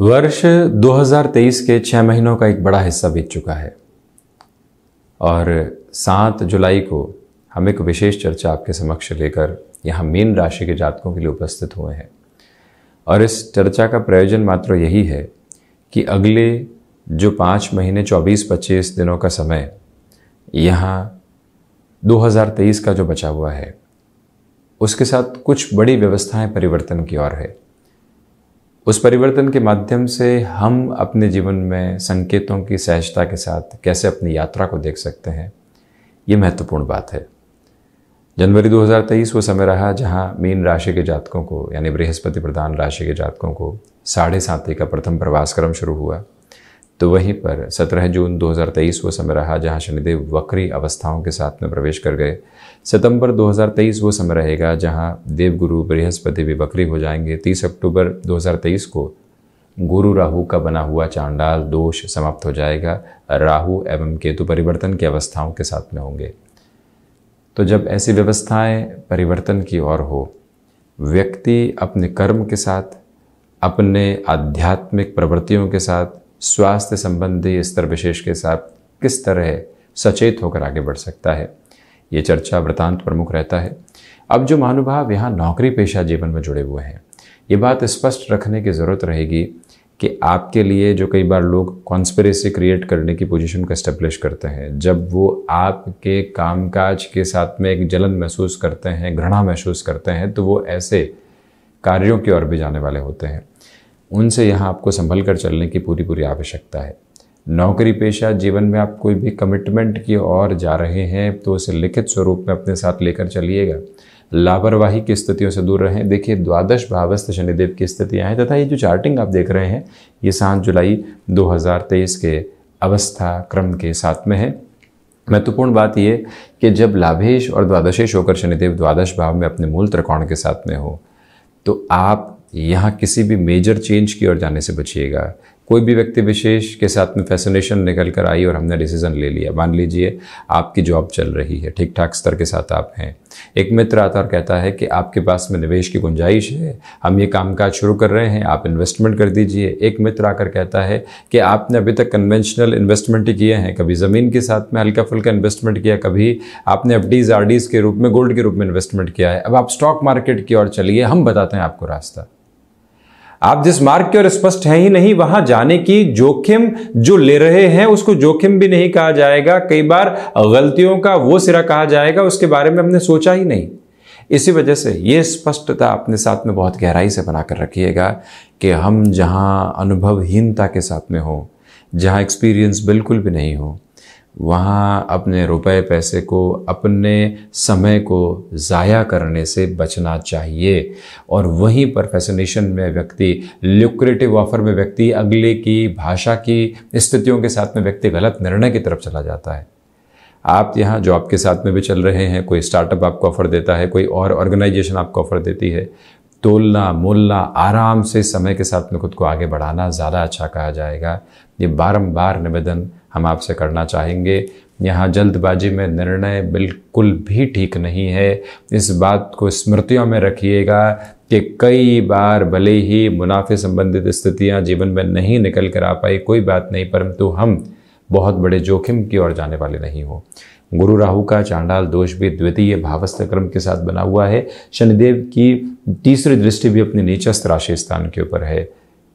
वर्ष 2023 के छः महीनों का एक बड़ा हिस्सा बीत चुका है और सात जुलाई को हम एक विशेष चर्चा आपके समक्ष लेकर यहाँ मीन राशि के जातकों के लिए उपस्थित हुए हैं और इस चर्चा का प्रयोजन मात्र यही है कि अगले जो पाँच महीने 24-25 दिनों का समय यहाँ 2023 का जो बचा हुआ है उसके साथ कुछ बड़ी व्यवस्थाएं परिवर्तन की ओर है उस परिवर्तन के माध्यम से हम अपने जीवन में संकेतों की सहजता के साथ कैसे अपनी यात्रा को देख सकते हैं ये महत्वपूर्ण बात है जनवरी 2023 वो समय रहा जहां मीन राशि के जातकों को यानी बृहस्पति प्रधान राशि के जातकों को साढ़े साथी का प्रथम प्रवास क्रम शुरू हुआ तो वहीं पर 17 जून 2023 वो समय रहा जहां शनिदेव वक्री अवस्थाओं के साथ में प्रवेश कर गए सितंबर 2023 वो समय रहेगा जहां देवगुरु बृहस्पति भी वक्री हो जाएंगे 30 अक्टूबर 2023 को गुरु राहु का बना हुआ चांडाल दोष समाप्त हो जाएगा राहु एवं केतु परिवर्तन की के अवस्थाओं के साथ में होंगे तो जब ऐसी व्यवस्थाएं परिवर्तन की ओर हो व्यक्ति अपने कर्म के साथ अपने आध्यात्मिक प्रवृत्तियों के साथ स्वास्थ्य संबंधी स्तर विशेष के साथ किस तरह सचेत होकर आगे बढ़ सकता है ये चर्चा वृतांत प्रमुख रहता है अब जो महानुभाव यहाँ नौकरी पेशा जीवन में जुड़े हुए हैं ये बात स्पष्ट रखने की ज़रूरत रहेगी कि आपके लिए जो कई बार लोग कॉन्स्परेसी क्रिएट करने की पोजीशन को इस्टेब्लिश करते हैं जब वो आपके कामकाज के साथ में एक जलन महसूस करते हैं घृणा महसूस करते हैं तो वो ऐसे कार्यों की ओर भी जाने वाले होते हैं उनसे यहाँ आपको संभल कर चलने की पूरी पूरी आवश्यकता है नौकरी पेशा जीवन में आप कोई भी कमिटमेंट की ओर जा रहे हैं तो उसे लिखित स्वरूप में अपने साथ लेकर चलिएगा लापरवाही की स्थितियों से दूर रहें देखिए द्वादश भावस्थ शनिदेव की स्थितियाँ हैं तथा ये जो चार्टिंग आप देख रहे हैं ये सात जुलाई 2023 के अवस्था क्रम के साथ में है महत्वपूर्ण बात ये कि जब लाभेश और द्वादशेश होकर शनिदेव द्वादश भाव में अपने मूल त्रिकोण के साथ में हो तो आप यहाँ किसी भी मेजर चेंज की ओर जाने से बचिएगा कोई भी व्यक्ति विशेष के साथ में फैसिनेशन निकल कर आई और हमने डिसीजन ले लिया मान लीजिए आपकी जॉब चल रही है ठीक ठाक स्तर के साथ आप हैं एक मित्र आता और कहता है कि आपके पास में निवेश की गुंजाइश है हम ये कामकाज शुरू कर रहे हैं आप इन्वेस्टमेंट कर दीजिए एक मित्र आकर कहता है कि आपने अभी तक कन्वेंशनल इन्वेस्टमेंट ही किए हैं कभी ज़मीन के साथ में हल्का फुल्का इन्वेस्टमेंट किया कभी आपने एफ डीज के रूप में गोल्ड के रूप में इन्वेस्टमेंट किया है अब आप स्टॉक मार्केट की ओर चलिए हम बताते हैं आपको रास्ता आप जिस मार्ग की ओर स्पष्ट हैं ही नहीं वहां जाने की जोखिम जो ले रहे हैं उसको जोखिम भी नहीं कहा जाएगा कई बार गलतियों का वो सिरा कहा जाएगा उसके बारे में हमने सोचा ही नहीं इसी वजह से ये स्पष्टता अपने साथ में बहुत गहराई से बनाकर रखिएगा कि हम जहाँ अनुभवहीनता के साथ में हो जहाँ एक्सपीरियंस बिल्कुल भी नहीं हो वहाँ अपने रुपए पैसे को अपने समय को ज़ाया करने से बचना चाहिए और वहीं पर फैसिनेशन में व्यक्ति ल्यूक्रेटिव ऑफर में व्यक्ति अगले की भाषा की स्थितियों के साथ में व्यक्ति गलत निर्णय की तरफ चला जाता है आप यहाँ जॉब के साथ में भी चल रहे हैं कोई स्टार्टअप आपको ऑफ़र देता है कोई और ऑर्गेनाइजेशन आपको ऑफ़र देती है तोलना मोलना आराम से समय के साथ में खुद को आगे बढ़ाना ज़्यादा अच्छा कहा जाएगा ये बारम्बार निवेदन हम आपसे करना चाहेंगे यहाँ जल्दबाजी में निर्णय बिल्कुल भी ठीक नहीं है इस बात को स्मृतियों में रखिएगा कि कई बार भले ही मुनाफे संबंधित स्थितियाँ जीवन में नहीं निकल कर आ पाई कोई बात नहीं परंतु हम बहुत बड़े जोखिम की ओर जाने वाले नहीं हो गुरु राहु का चांडाल दोष भी द्वितीय भावस्थ क्रम के साथ बना हुआ है शनिदेव की तीसरी दृष्टि भी अपनी नीचस्थ राशि स्थान के ऊपर है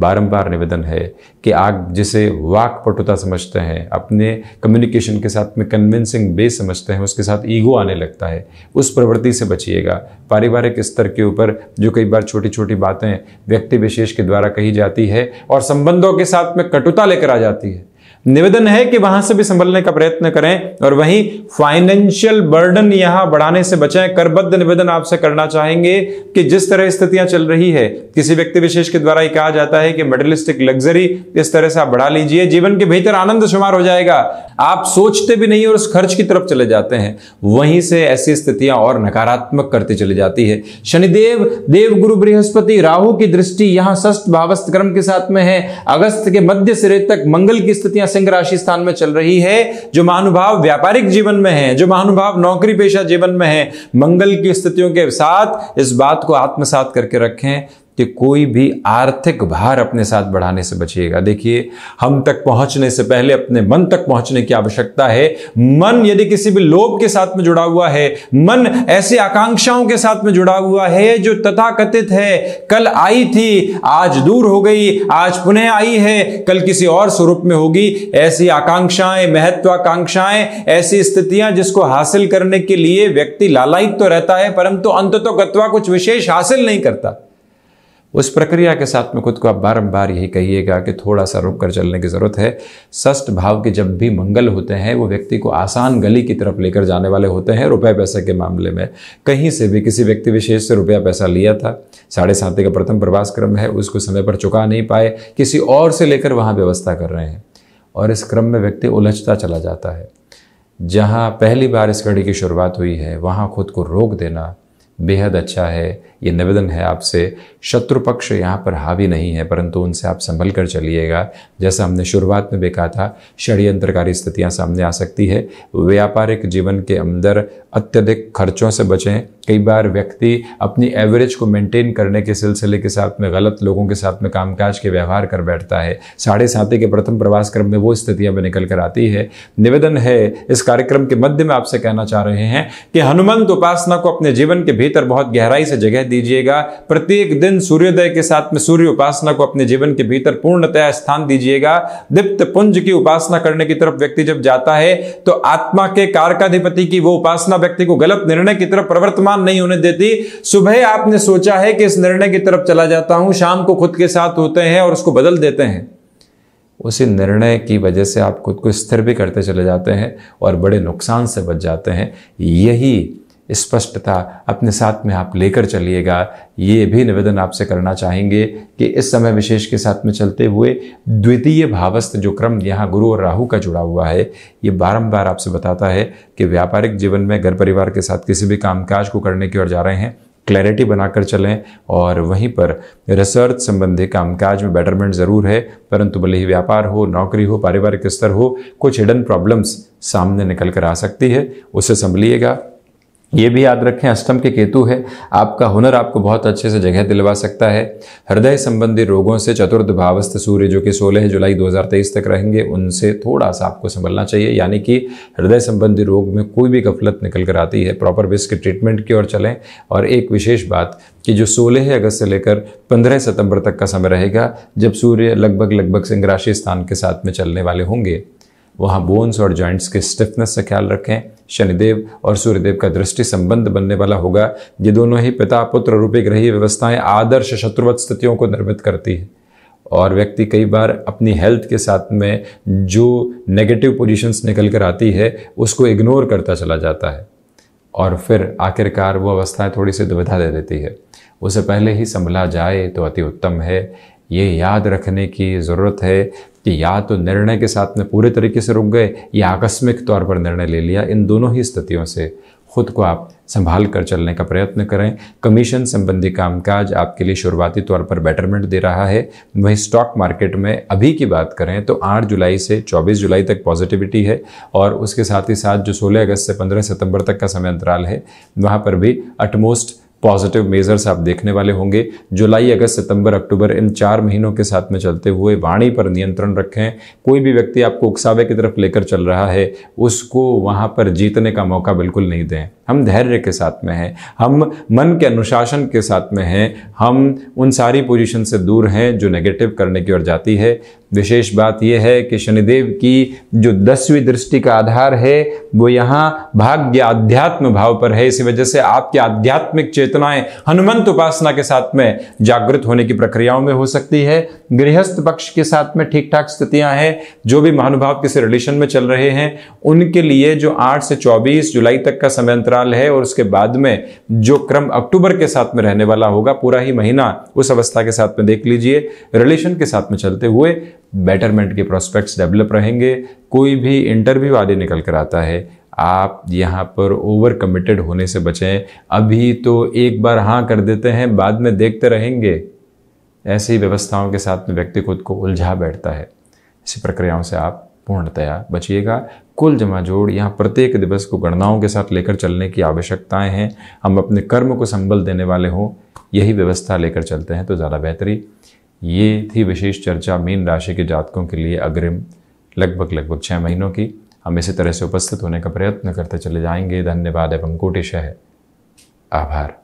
बारंबार निवेदन है कि आप जिसे वाक पटुता समझते हैं अपने कम्युनिकेशन के साथ में कन्विंसिंग बेस समझते हैं उसके साथ ईगो आने लगता है उस प्रवृत्ति से बचिएगा पारिवारिक स्तर के ऊपर जो कई बार छोटी छोटी बातें व्यक्ति विशेष के द्वारा कही जाती है और संबंधों के साथ में कटुता लेकर आ जाती है निवेदन है कि वहां से भी संभलने का प्रयत्न करें और वहीं फाइनेंशियल बर्डन यहां बढ़ाने से बचें करबद्ध निवेदन आपसे करना चाहेंगे कि जिस तरह स्थितियां चल रही है किसी व्यक्ति विशेष के द्वारा ये कहा जाता है कि मेडलिस्टिक लग्जरी इस तरह से आप बढ़ा लीजिए जीवन के भीतर आनंद शुमार हो जाएगा आप सोचते भी नहीं और उस खर्च की तरफ चले जाते हैं वहीं से ऐसी स्थितियां और नकारात्मक करती चली जाती है शनिदेव देव गुरु बृहस्पति राहु की दृष्टि यहां सस्त भावस्त क्रम के साथ में है अगस्त के मध्य सिरे तक मंगल की स्थितियां सिंह राशि स्थान में चल रही है जो महानुभाव व्यापारिक जीवन में है जो महानुभाव नौकरी पेशा जीवन में है मंगल की स्थितियों के साथ इस बात को आत्मसात करके रखें कि कोई भी आर्थिक भार अपने साथ बढ़ाने से बचिएगा देखिए हम तक पहुंचने से पहले अपने मन तक पहुंचने की आवश्यकता है मन यदि किसी भी लोभ के साथ में जुड़ा हुआ है मन ऐसी आकांक्षाओं के साथ में जुड़ा हुआ है जो तथाकथित है कल आई थी आज दूर हो गई आज पुनः आई है कल किसी और स्वरूप में होगी ऐसी आकांक्षाएं महत्वाकांक्षाएं ऐसी स्थितियां जिसको हासिल करने के लिए व्यक्ति लालायित तो रहता है परंतु अंत तो कुछ विशेष हासिल नहीं करता उस प्रक्रिया के साथ में खुद को आप बारंबार यही कहिएगा कि थोड़ा सा रुक कर चलने की ज़रूरत है सस्त भाव के जब भी मंगल होते हैं वो व्यक्ति को आसान गली की तरफ लेकर जाने वाले होते हैं रुपये पैसे के मामले में कहीं से भी किसी व्यक्ति विशेष से रुपया पैसा लिया था साढ़े साथी का प्रथम प्रवास क्रम है उसको समय पर चुका नहीं पाए किसी और से लेकर वहाँ व्यवस्था कर रहे हैं और इस क्रम में व्यक्ति उलझता चला जाता है जहाँ पहली बार इस घड़ी की शुरुआत हुई है वहाँ खुद को रोक देना बेहद अच्छा है ये निवेदन है आपसे शत्रु पक्ष यहाँ पर हावी नहीं है परंतु उनसे आप संभल कर चलिएगा जैसा हमने शुरुआत में भी कहा था षड्यंत्रकारी स्थितियाँ सामने आ सकती है व्यापारिक जीवन के अंदर अत्यधिक खर्चों से बचें कई बार व्यक्ति अपनी एवरेज को मेंटेन करने के सिलसिले के साथ में गलत लोगों के साथ में कामकाज के व्यवहार कर बैठता है साढ़े साथी के प्रथम प्रवास क्रम में वो स्थितियाँ भी निकल कर आती है निवेदन है इस कार्यक्रम के मध्य में आपसे कहना चाह रहे हैं कि हनुमंत उपासना को अपने जीवन के भीतर भीतर बहुत गहराई से जगह दीजिएगा प्रत्येक दिन सूर्योदय के साथ में सूर्य उपासना को अपने जीवन के भीतर पूर्णतया स्थान दीजिएगा दीप्त पुंज की उपासना करने की तरफ व्यक्ति जब जाता है तो आत्मा के कारकाधिपति की वो उपासना व्यक्ति को गलत निर्णय की तरफ प्रवर्तमान नहीं होने देती सुबह आपने सोचा है कि इस निर्णय की तरफ चला जाता हूं शाम को खुद के साथ होते हैं और उसको बदल देते हैं उसी निर्णय की वजह से आप खुद को स्थिर भी करते चले जाते हैं और बड़े नुकसान से बच जाते हैं यही स्पष्टता अपने साथ में आप लेकर चलिएगा ये भी निवेदन आपसे करना चाहेंगे कि इस समय विशेष के साथ में चलते हुए द्वितीय भावस्थ जो क्रम यहाँ गुरु और राहु का जुड़ा हुआ है ये बारंबार आपसे बताता है कि व्यापारिक जीवन में घर परिवार के साथ किसी भी कामकाज को करने की ओर जा रहे हैं क्लैरिटी बनाकर चलें और वहीं पर रिसर्च संबंधी कामकाज में बेटरमेंट ज़रूर है परंतु भले ही व्यापार हो नौकरी हो पारिवारिक स्तर हो कुछ हिडन प्रॉब्लम्स सामने निकल कर आ सकती है उसे संभलिएगा ये भी याद रखें अष्टम के केतु है आपका हुनर आपको बहुत अच्छे से जगह दिलवा सकता है हृदय संबंधी रोगों से चतुर्थ भावस्थ सूर्य जो कि 16 जुलाई 2023 तक रहेंगे उनसे थोड़ा सा आपको संभलना चाहिए यानी कि हृदय संबंधी रोग में कोई भी गफलत निकल कर आती है प्रॉपर बेस के ट्रीटमेंट की ओर चलें और एक विशेष बात कि जो सोलह अगस्त से लेकर पंद्रह सितंबर तक का समय रहेगा जब सूर्य लगभग लगभग सिंह राशि स्थान के साथ में चलने वाले होंगे वहाँ बोन्स और जॉइंट्स के स्टिफनेस से ख्याल रखें शनिदेव और सूर्यदेव का दृष्टि संबंध बनने वाला होगा ये दोनों ही पिता पुत्र रूपी ग्रही व्यवस्थाएं आदर्श शत्रुवत स्थितियों को निर्मित करती है और व्यक्ति कई बार अपनी हेल्थ के साथ में जो नेगेटिव पोजीशंस निकल कर आती है उसको इग्नोर करता चला जाता है और फिर आखिरकार वो अवस्थाएं थोड़ी सी दुविधा दे देती है उसे पहले ही संभला जाए तो अति उत्तम है ये याद रखने की ज़रूरत है कि या तो निर्णय के साथ में पूरे तरीके से रुक गए या आकस्मिक तौर पर निर्णय ले लिया इन दोनों ही स्थितियों से खुद को आप संभाल कर चलने का प्रयत्न करें कमीशन संबंधी कामकाज आपके लिए शुरुआती तौर पर बेटरमेंट दे रहा है वहीं स्टॉक मार्केट में अभी की बात करें तो 8 जुलाई से 24 जुलाई तक पॉजिटिविटी है और उसके साथ ही साथ जो 16 अगस्त से 15 सितंबर तक का समय अंतराल है वहाँ पर भी अटमोस्ट पॉजिटिव मेजर्स आप देखने वाले होंगे जुलाई अगस्त सितंबर अक्टूबर इन चार महीनों के साथ में चलते हुए वाणी पर नियंत्रण रखें कोई भी व्यक्ति आपको उकसावे की तरफ लेकर चल रहा है उसको वहाँ पर जीतने का मौका बिल्कुल नहीं दें हम धैर्य के साथ में हैं हम मन के अनुशासन के साथ में हैं हम उन सारी पोजिशन से दूर हैं जो नेगेटिव करने की ओर जाती है विशेष बात यह है कि शनिदेव की जो दसवीं दृष्टि का आधार है वो यहाँ भाग्य आध्यात्म भाव पर है इसी वजह से आपकी आध्यात्मिक चेतनाएं हनुमंत उपासना के साथ में जागृत होने की प्रक्रियाओं में हो सकती है गृहस्थ पक्ष के साथ में ठीक ठाक स्थितियां हैं जो भी महानुभाव किसी रिलेशन में चल रहे हैं उनके लिए जो आठ से चौबीस जुलाई तक का समय अंतराल है और उसके बाद में जो क्रम अक्टूबर के साथ में रहने वाला होगा पूरा ही महीना उस अवस्था के साथ में देख लीजिए रिलेशन के साथ में चलते हुए बेटरमेंट के प्रोस्पेक्ट्स डेवलप रहेंगे कोई भी इंटरव्यू आदि निकल कर आता है आप यहाँ पर ओवर कमिटेड होने से बचें अभी तो एक बार हाँ कर देते हैं बाद में देखते रहेंगे ऐसी व्यवस्थाओं के साथ में व्यक्ति खुद को उलझा बैठता है इसी प्रक्रियाओं से आप पूर्णतया बचिएगा कुल जमा जोड़ यहाँ प्रत्येक दिवस को गणनाओं के साथ लेकर चलने की आवश्यकताएं हैं हम अपने कर्म को संबल देने वाले हों यही व्यवस्था लेकर चलते हैं तो ज़्यादा बेहतरी ये थी विशेष चर्चा मीन राशि के जातकों के लिए अग्रिम लगभग लगभग छः महीनों की हम इसी तरह से उपस्थित होने का प्रयत्न करते चले जाएंगे धन्यवाद एवं है आभार